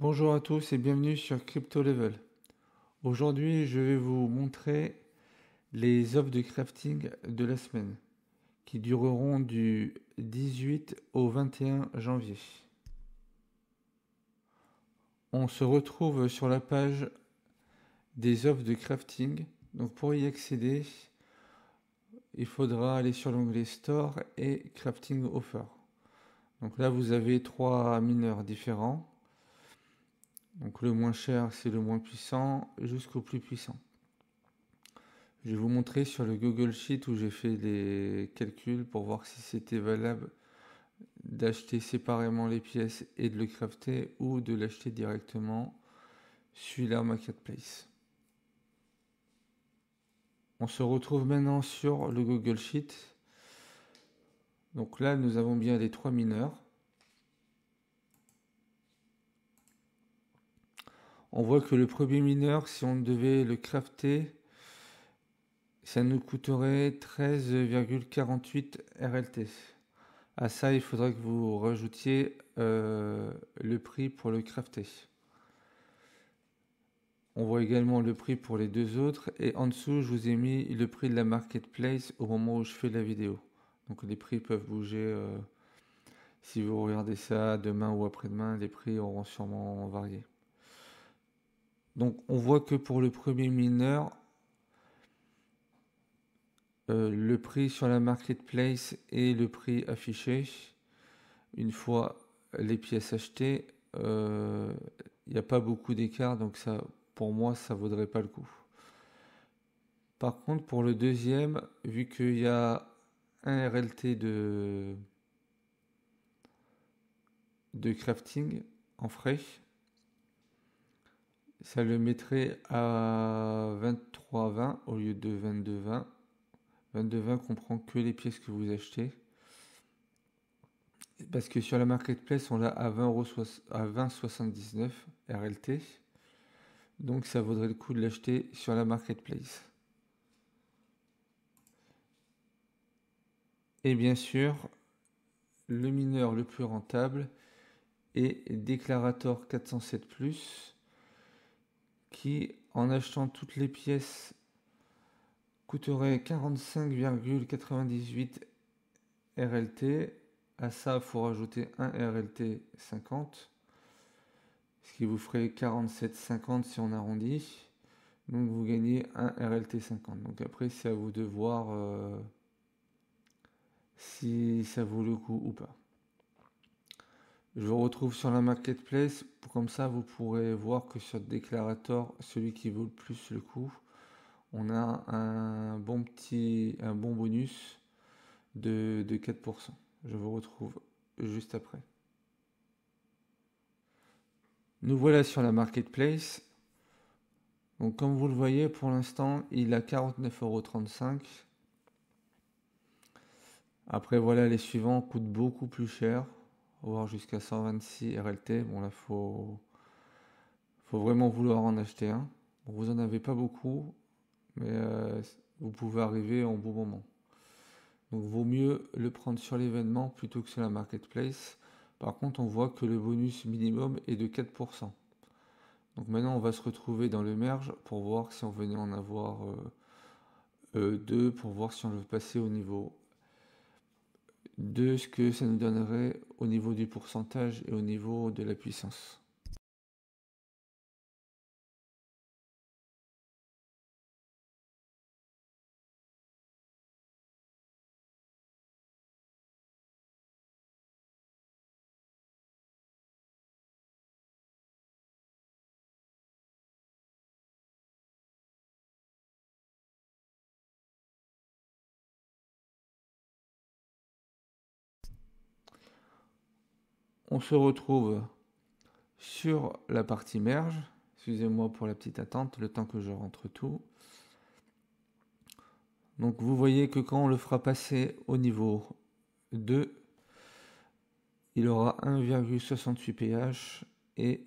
Bonjour à tous et bienvenue sur Crypto Level. Aujourd'hui, je vais vous montrer les offres de crafting de la semaine qui dureront du 18 au 21 janvier. On se retrouve sur la page des offres de crafting. Donc pour y accéder, il faudra aller sur l'onglet Store et Crafting Offer. Donc là, vous avez trois mineurs différents donc le moins cher, c'est le moins puissant, jusqu'au plus puissant. Je vais vous montrer sur le Google Sheet où j'ai fait des calculs pour voir si c'était valable d'acheter séparément les pièces et de le crafter ou de l'acheter directement sur la marketplace. On se retrouve maintenant sur le Google Sheet. Donc là, nous avons bien les trois mineurs. on voit que le premier mineur, si on devait le crafter, ça nous coûterait 13,48 RLT. À ça, il faudrait que vous rajoutiez euh, le prix pour le crafter. On voit également le prix pour les deux autres. Et en dessous, je vous ai mis le prix de la marketplace au moment où je fais la vidéo. Donc les prix peuvent bouger. Euh, si vous regardez ça demain ou après-demain, les prix auront sûrement varié. Donc on voit que pour le premier mineur, euh, le prix sur la marketplace et le prix affiché, une fois les pièces achetées, euh, il n'y a pas beaucoup d'écart, donc ça, pour moi, ça vaudrait pas le coup. Par contre, pour le deuxième, vu qu'il y a un RLT de, de crafting en frais, ça le mettrait à 23,20 au lieu de 22,20. 22,20 comprend que les pièces que vous achetez. Parce que sur la marketplace, on l'a à 20,79 RLT. Donc ça vaudrait le coup de l'acheter sur la marketplace. Et bien sûr, le mineur le plus rentable est Déclarator 407 qui, en achetant toutes les pièces, coûterait 45,98 RLT. À ça, il faut rajouter un RLT 50, ce qui vous ferait 47,50 si on arrondit. Donc vous gagnez un RLT 50. Donc après, c'est à vous de voir euh, si ça vaut le coup ou pas. Je vous retrouve sur la marketplace, comme ça vous pourrez voir que sur le déclarateur, celui qui vaut le plus le coup, on a un bon petit, un bon bonus de, 4%. Je vous retrouve juste après. Nous voilà sur la marketplace. Donc comme vous le voyez, pour l'instant, il a 49,35€. Après voilà, les suivants coûtent beaucoup plus cher. Voir jusqu'à 126 RLT. Bon là, faut faut vraiment vouloir en acheter un. vous en avez pas beaucoup, mais euh, vous pouvez arriver en bon moment. Donc vaut mieux le prendre sur l'événement plutôt que sur la marketplace. Par contre, on voit que le bonus minimum est de 4%. Donc maintenant, on va se retrouver dans le merge pour voir si on venait en avoir euh, euh, deux, pour voir si on veut passer au niveau de ce que ça nous donnerait au niveau du pourcentage et au niveau de la puissance. on se retrouve sur la partie merge. Excusez-moi pour la petite attente, le temps que je rentre tout. Donc vous voyez que quand on le fera passer au niveau 2, il aura 1,68 pH et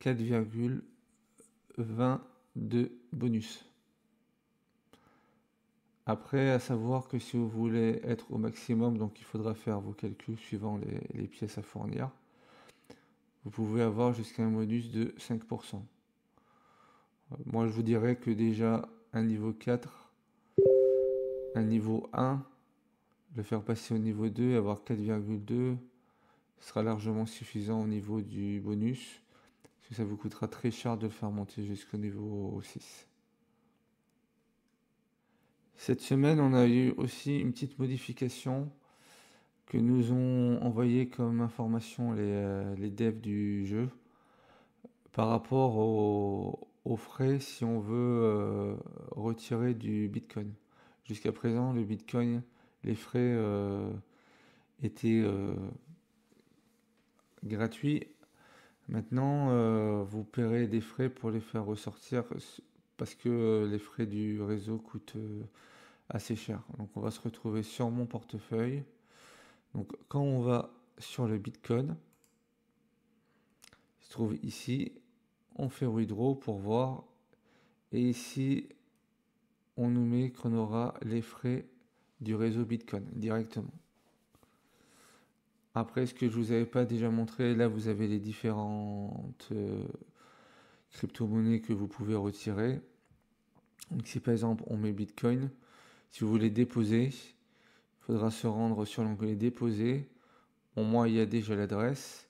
4,22 bonus. Après, à savoir que si vous voulez être au maximum, donc il faudra faire vos calculs suivant les, pièces à fournir, vous pouvez avoir jusqu'à un bonus de 5%. Euh, moi, je vous dirais que déjà, un niveau 4, un niveau 1, le faire passer au niveau 2 avoir 4,2 sera largement suffisant au niveau du bonus, parce que ça vous coûtera très cher de le faire monter jusqu'au niveau 6. Cette semaine, on a eu aussi une petite modification que nous ont envoyé comme information euh, les, devs du jeu par rapport aux, frais si on veut euh, retirer du Bitcoin. Jusqu'à présent, le Bitcoin, les frais euh, étaient gratuits. Maintenant, vous paierez des frais pour les faire ressortir parce que euh, les frais du réseau coûtent euh, assez cher. Donc on va se retrouver sur mon portefeuille. Donc quand on va sur le Bitcoin, il se trouve ici, on fait withdraw pour voir. Et ici, on nous met qu'on aura les frais du réseau Bitcoin directement. Après, ce que je ne vous avais pas déjà montré, là vous avez les différentes euh, crypto-monnaies que vous pouvez retirer. Donc si par exemple on met Bitcoin, si vous voulez déposer, il faudra se rendre sur l'onglet déposer. Au moins, il y a déjà l'adresse,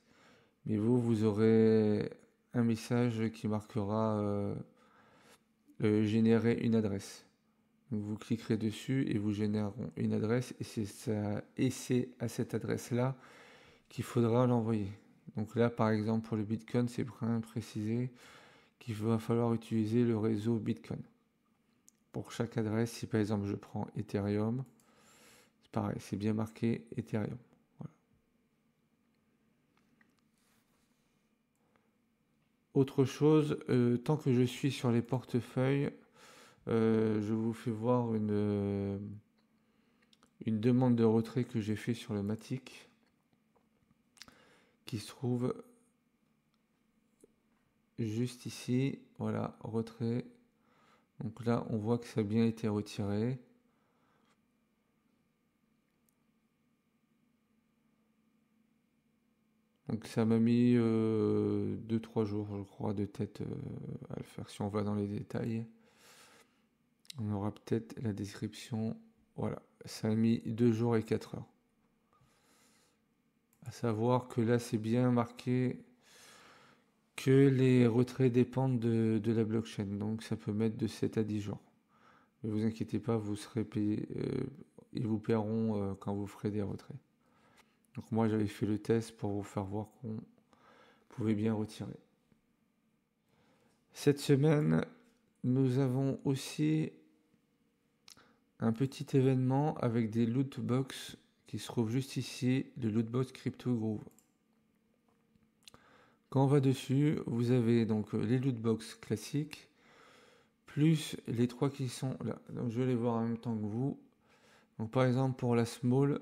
mais vous, vous aurez un message qui marquera euh, euh, générer une adresse. vous cliquerez dessus et vous générerez une adresse et c'est à cette adresse-là qu'il faudra l'envoyer. Donc là, par exemple, pour le Bitcoin, c'est bien précisé qu'il va falloir utiliser le réseau Bitcoin pour chaque adresse, si par exemple je prends Ethereum, c'est pareil, c'est bien marqué Ethereum. Voilà. Autre chose, euh, tant que je suis sur les portefeuilles, euh, je vous fais voir une, euh, une demande de retrait que j'ai fait sur le Matic qui se trouve juste ici. Voilà, retrait donc là, on voit que ça a bien été retiré. Donc ça m'a mis 2-3 euh, jours, je crois, de tête euh, à le faire. Si on va dans les détails, on aura peut-être la description. Voilà, ça a mis 2 jours et 4 heures. À savoir que là, c'est bien marqué que les retraits dépendent de, la blockchain. Donc ça peut mettre de 7 à 10 jours. Ne vous inquiétez pas, vous serez payé. Euh, ils vous paieront euh, quand vous ferez des retraits. Donc moi j'avais fait le test pour vous faire voir qu'on pouvait bien retirer. Cette semaine, nous avons aussi un petit événement avec des loot box qui se trouve juste ici, le loot box Crypto Groove. Quand on va dessus, vous avez donc euh, les loot box classiques, plus les trois qui sont là. Donc je vais les voir en même temps que vous. Donc par exemple pour la small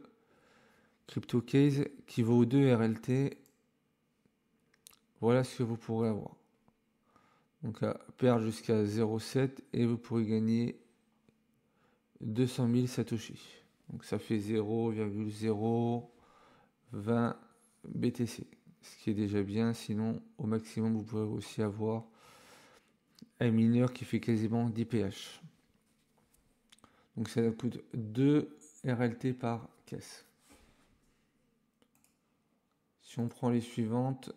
crypto case qui vaut 2 RLT, voilà ce que vous pourrez avoir. Donc à perdre jusqu'à 0,7 et vous pourrez gagner 200 000 Satoshi. Donc ça fait 0,020 BTC ce qui est déjà bien. Sinon, au maximum, vous pouvez aussi avoir un mineur qui fait quasiment 10 pH. Donc ça coûte 2 RLT par caisse. Si on prend les suivantes,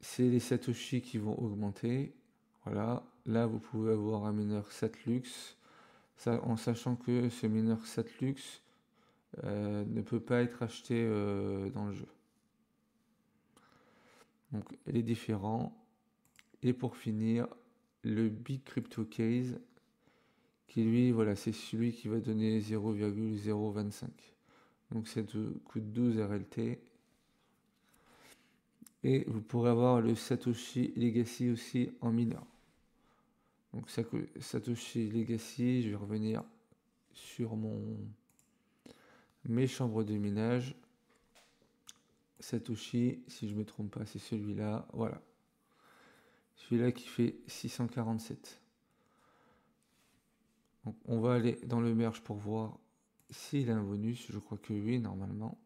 c'est les Satoshi qui vont augmenter. Voilà, là vous pouvez avoir un mineur 7 luxe, ça, en sachant que ce mineur 7 luxe euh, ne peut pas être acheté euh, dans le jeu donc les différents. Et pour finir, le Big Crypto Case, qui lui, voilà, c'est celui qui va donner 0,025. Donc ça coûte 12 RLT. Et vous pourrez avoir le Satoshi Legacy aussi en mineur. Donc Satoshi Legacy, je vais revenir sur mon mes chambres de minage. Satoshi, si je me trompe pas, c'est celui-là. Voilà. Celui-là qui fait 647. on va aller dans le merge pour voir s'il a un bonus. Je crois que oui, normalement.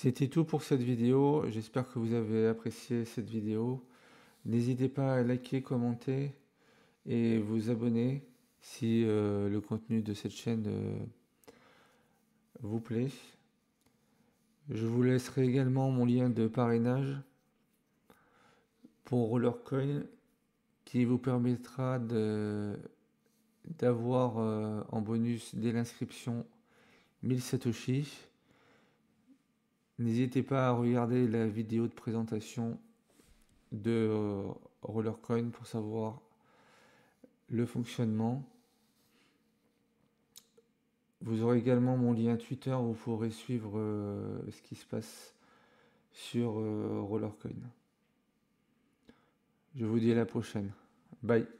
C'était tout pour cette vidéo. J'espère que vous avez apprécié cette vidéo. N'hésitez pas à liker, commenter et vous abonner si euh, le contenu de cette chaîne euh, vous plaît. Je vous laisserai également mon lien de parrainage pour Rollercoin qui vous permettra d'avoir euh, en bonus dès l'inscription 1000 satoshi N'hésitez pas à regarder la vidéo de présentation de euh, Rollercoin pour savoir le fonctionnement. Vous aurez également mon lien Twitter où vous pourrez suivre euh, ce qui se passe sur euh, Rollercoin. Je vous dis à la prochaine. Bye.